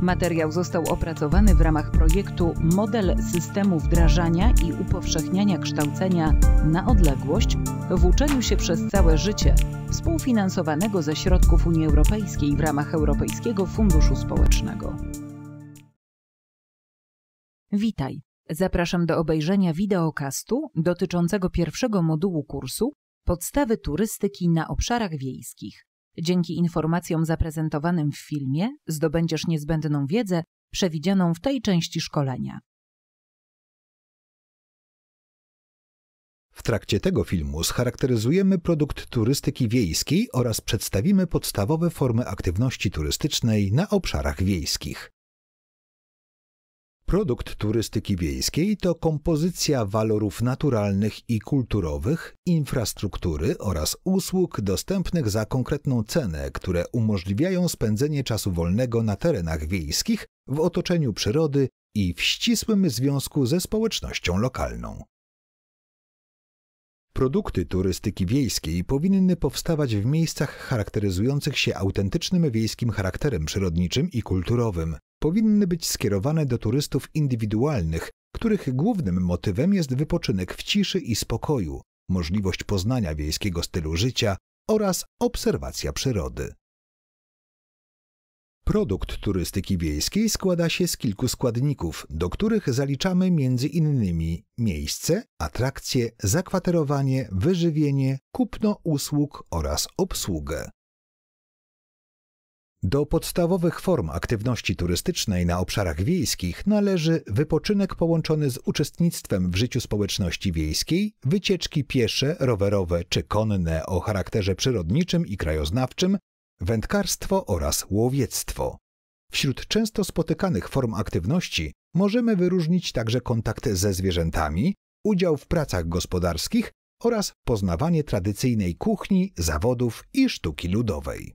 Materiał został opracowany w ramach projektu Model systemu wdrażania i upowszechniania kształcenia na odległość w uczeniu się przez całe życie, współfinansowanego ze środków Unii Europejskiej w ramach Europejskiego Funduszu Społecznego. Witaj. Zapraszam do obejrzenia wideokastu dotyczącego pierwszego modułu kursu Podstawy turystyki na obszarach wiejskich. Dzięki informacjom zaprezentowanym w filmie zdobędziesz niezbędną wiedzę przewidzianą w tej części szkolenia. W trakcie tego filmu scharakteryzujemy produkt turystyki wiejskiej oraz przedstawimy podstawowe formy aktywności turystycznej na obszarach wiejskich. Produkt turystyki wiejskiej to kompozycja walorów naturalnych i kulturowych, infrastruktury oraz usług dostępnych za konkretną cenę, które umożliwiają spędzenie czasu wolnego na terenach wiejskich, w otoczeniu przyrody i w ścisłym związku ze społecznością lokalną. Produkty turystyki wiejskiej powinny powstawać w miejscach charakteryzujących się autentycznym wiejskim charakterem przyrodniczym i kulturowym, powinny być skierowane do turystów indywidualnych, których głównym motywem jest wypoczynek w ciszy i spokoju, możliwość poznania wiejskiego stylu życia oraz obserwacja przyrody. Produkt turystyki wiejskiej składa się z kilku składników, do których zaliczamy m.in. miejsce, atrakcje, zakwaterowanie, wyżywienie, kupno usług oraz obsługę. Do podstawowych form aktywności turystycznej na obszarach wiejskich należy wypoczynek połączony z uczestnictwem w życiu społeczności wiejskiej, wycieczki piesze, rowerowe czy konne o charakterze przyrodniczym i krajoznawczym, wędkarstwo oraz łowiectwo. Wśród często spotykanych form aktywności możemy wyróżnić także kontakt ze zwierzętami, udział w pracach gospodarskich oraz poznawanie tradycyjnej kuchni, zawodów i sztuki ludowej.